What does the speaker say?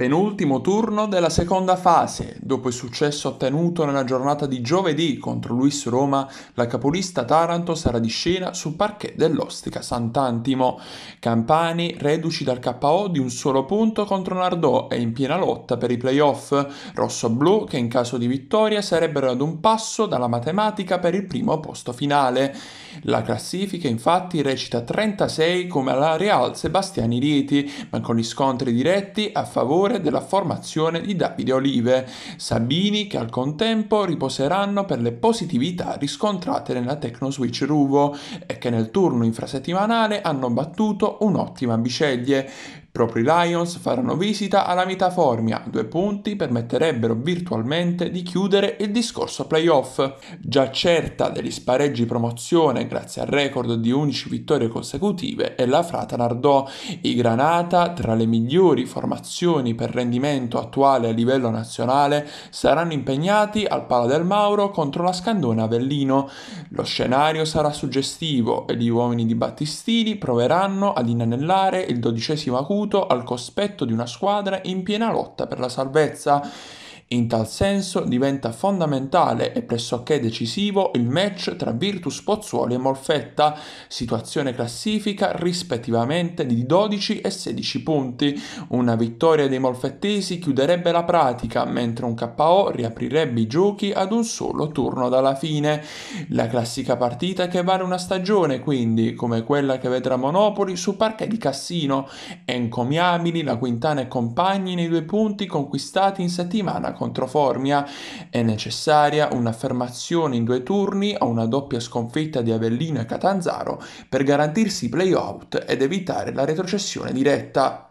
penultimo turno della seconda fase. Dopo il successo ottenuto nella giornata di giovedì contro Luis Roma, la capolista Taranto sarà di scena sul parquet dell'Ostica Sant'Antimo. Campani, reduci dal KO di un solo punto contro Nardò, è in piena lotta per i playoff. Rosso-blu, che in caso di vittoria sarebbero ad un passo dalla matematica per il primo posto finale. La classifica infatti recita 36 come alla Real Sebastiani Rieti, ma con gli scontri diretti a favore favore della formazione di Davide Olive, Sabini che al contempo riposeranno per le positività riscontrate nella Tecnoswitch Ruvo e che nel turno infrasettimanale hanno battuto un'ottima biceglie. Proprio i Lions faranno visita alla Mitaformia, due punti permetterebbero virtualmente di chiudere il discorso playoff. Già certa degli spareggi promozione grazie al record di 11 vittorie consecutive è la Frata Nardò. I Granata, tra le migliori formazioni per rendimento attuale a livello nazionale, saranno impegnati al Pala del Mauro contro la Scandone Avellino. Lo scenario sarà suggestivo e gli uomini di Battistini proveranno ad inanellare il dodicesimo acuto seduto al cospetto di una squadra in piena lotta per la salvezza in tal senso diventa fondamentale e pressoché decisivo il match tra Virtus Pozzuoli e Molfetta, situazione classifica rispettivamente di 12 e 16 punti. Una vittoria dei molfettesi chiuderebbe la pratica, mentre un KO riaprirebbe i giochi ad un solo turno dalla fine. La classica partita che vale una stagione, quindi, come quella che vedrà Monopoli su parquet di Cassino, encomiabili la Quintana e compagni nei due punti conquistati in settimana controformia è necessaria un'affermazione in due turni o una doppia sconfitta di Avellino e Catanzaro per garantirsi i playout ed evitare la retrocessione diretta.